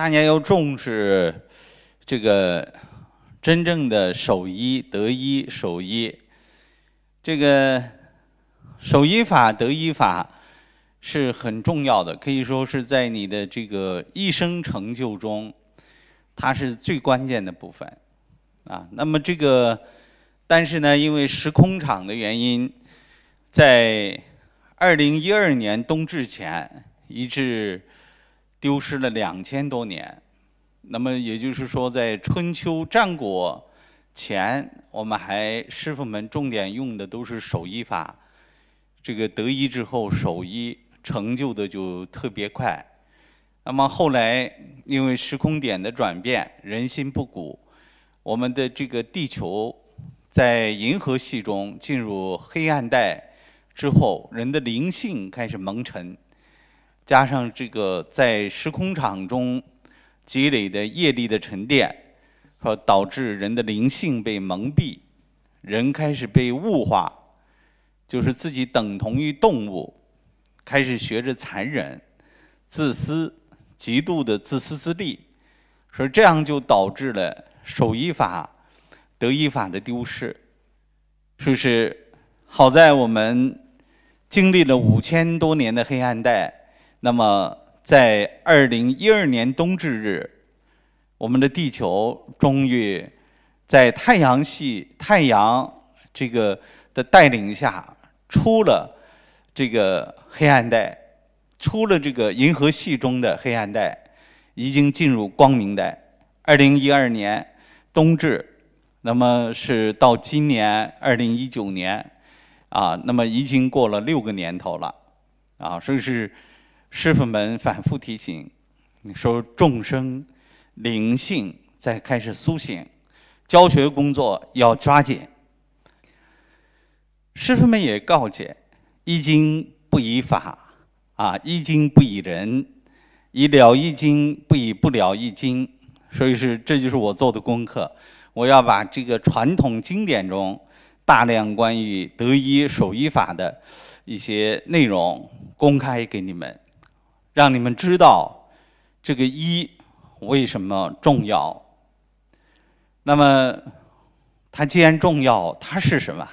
大家要重视这个真正的守一得一守一，这个守一法得一法是很重要的，可以说是在你的这个一生成就中，它是最关键的部分啊。那么这个，但是呢，因为时空场的原因，在二零一二年冬至前，一直。丢失了两千多年，那么也就是说，在春秋战国前，我们还师傅们重点用的都是守一法。这个得一之后，守一成就的就特别快。那么后来，因为时空点的转变，人心不古，我们的这个地球在银河系中进入黑暗带之后，人的灵性开始蒙尘。加上这个在时空场中积累的业力的沉淀，和导致人的灵性被蒙蔽，人开始被物化，就是自己等同于动物，开始学着残忍、自私、极度的自私自利，所以这样就导致了守一法、得一法的丢失。是不是好在我们经历了五千多年的黑暗带。那么，在二零一二年冬至日，我们的地球终于在太阳系太阳这个的带领下，出了这个黑暗带，出了这个银河系中的黑暗带，已经进入光明带。二零一二年冬至，那么是到今年二零一九年啊，那么已经过了六个年头了啊，所以是。师傅们反复提醒说：“众生灵性在开始苏醒，教学工作要抓紧。”师傅们也告诫：“一经不以法，啊，一经不以人，以了一经不以不了一经。”所以是，这就是我做的功课，我要把这个传统经典中大量关于得一守一法的一些内容公开给你们。让你们知道，这个一为什么重要？那么，它既然重要，它是什么？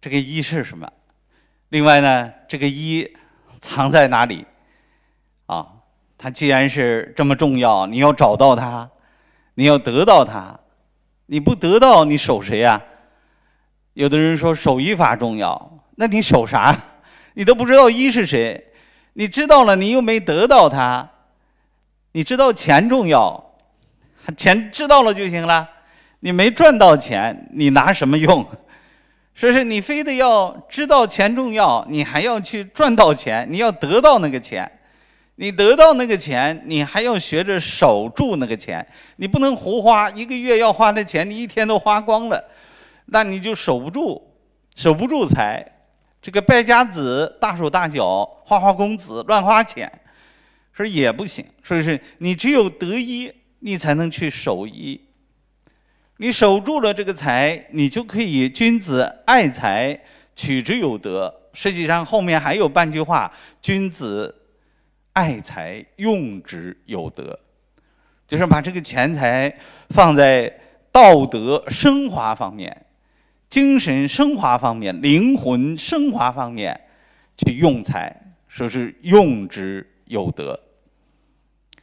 这个一是什么？另外呢，这个一藏在哪里？啊，它既然是这么重要，你要找到它，你要得到它，你不得到，你守谁呀？有的人说守一法重要，那你守啥？你都不知道一是谁。你知道了，你又没得到它。你知道钱重要，钱知道了就行了。你没赚到钱，你拿什么用？说是你非得要知道钱重要，你还要去赚到钱，你要得到那个钱。你得到那个钱，你还要学着守住那个钱，你不能胡花。一个月要花的钱，你一天都花光了，那你就守不住，守不住财。这个败家子大手大脚，花花公子乱花钱，说也不行。说是你只有得一，你才能去守一。你守住了这个财，你就可以君子爱财，取之有德。实际上后面还有半句话：君子爱财，用之有德。就是把这个钱财放在道德升华方面。精神升华方面，灵魂升华方面，去用才，说是用之有德。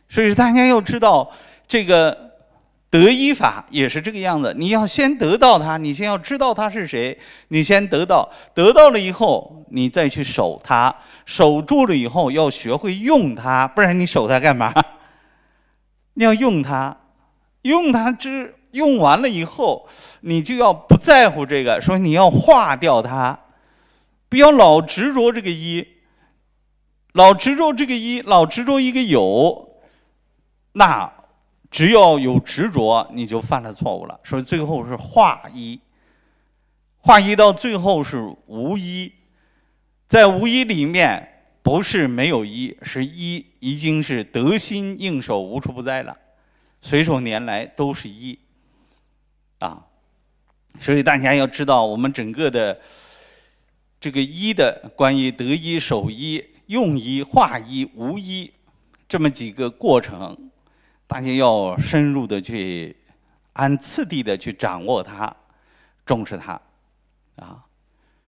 所以说，大家要知道，这个德一法也是这个样子。你要先得到它，你先要知道它是谁，你先得到，得到了以后，你再去守它，守住了以后，要学会用它，不然你守它干嘛？你要用它，用它之。用完了以后，你就要不在乎这个，说你要化掉它，不要老执着这个一，老执着这个一，老执着一个有，那只要有执着，你就犯了错误了。所以最后是化一，化一到最后是无一，在无一里面，不是没有一，是一已经是得心应手、无处不在了，随手拈来都是一。所以大家要知道，我们整个的这个医的关于得医、守医、用医、化医、无医这么几个过程，大家要深入的去按次第的去掌握它，重视它，啊。